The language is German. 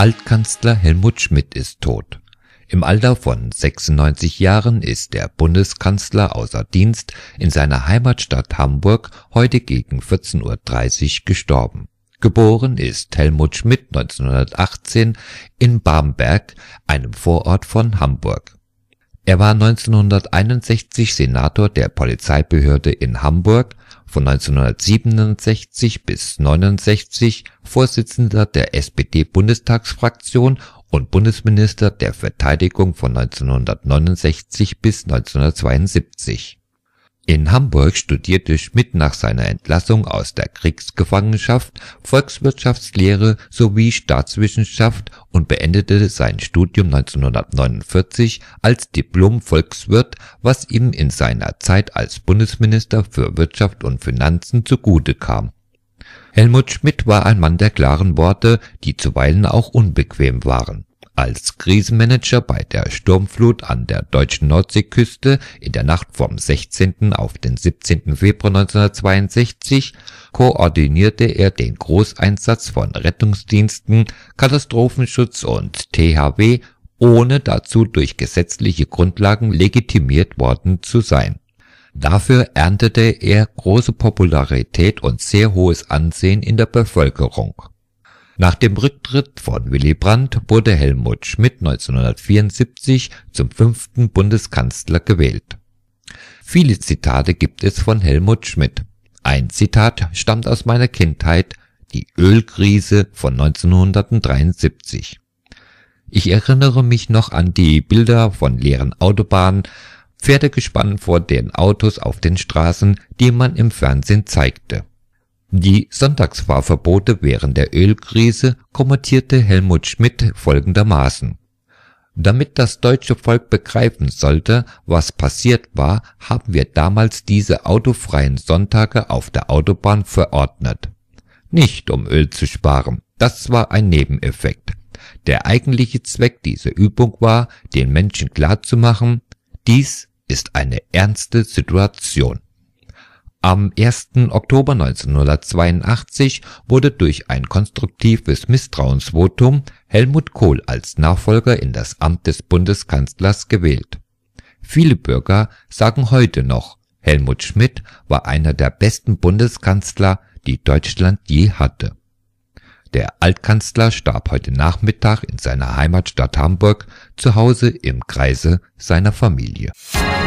Altkanzler Helmut Schmidt ist tot. Im Alter von 96 Jahren ist der Bundeskanzler außer Dienst in seiner Heimatstadt Hamburg heute gegen 14.30 Uhr gestorben. Geboren ist Helmut Schmidt 1918 in Bamberg, einem Vorort von Hamburg. Er war 1961 Senator der Polizeibehörde in Hamburg von 1967 bis 1969 Vorsitzender der SPD-Bundestagsfraktion und Bundesminister der Verteidigung von 1969 bis 1972 in Hamburg studierte Schmidt nach seiner Entlassung aus der Kriegsgefangenschaft Volkswirtschaftslehre sowie Staatswissenschaft und beendete sein Studium 1949 als Diplom-Volkswirt, was ihm in seiner Zeit als Bundesminister für Wirtschaft und Finanzen zugute kam. Helmut Schmidt war ein Mann der klaren Worte, die zuweilen auch unbequem waren als Krisenmanager bei der Sturmflut an der deutschen Nordseeküste in der Nacht vom 16. auf den 17. Februar 1962 koordinierte er den Großeinsatz von Rettungsdiensten, Katastrophenschutz und THW, ohne dazu durch gesetzliche Grundlagen legitimiert worden zu sein. Dafür erntete er große Popularität und sehr hohes Ansehen in der Bevölkerung nach dem Rücktritt von Willy Brandt wurde Helmut Schmidt 1974 zum fünften Bundeskanzler gewählt. Viele Zitate gibt es von Helmut Schmidt. Ein Zitat stammt aus meiner Kindheit, die Ölkrise von 1973. Ich erinnere mich noch an die Bilder von leeren Autobahnen, Pferdegespann vor den Autos auf den Straßen, die man im Fernsehen zeigte. Die Sonntagsfahrverbote während der Ölkrise kommentierte Helmut Schmidt folgendermaßen: „ Damit das deutsche Volk begreifen sollte, was passiert war, haben wir damals diese autofreien Sonntage auf der Autobahn verordnet. Nicht um Öl zu sparen, das war ein Nebeneffekt. Der eigentliche Zweck dieser Übung war, den Menschen klarzumachen: Dies ist eine ernste Situation am 1. Oktober 1982 wurde durch ein konstruktives Misstrauensvotum Helmut Kohl als Nachfolger in das Amt des Bundeskanzlers gewählt. Viele Bürger sagen heute noch, Helmut Schmidt war einer der besten Bundeskanzler, die Deutschland je hatte. Der Altkanzler starb heute Nachmittag in seiner Heimatstadt Hamburg zu Hause im Kreise seiner Familie. Musik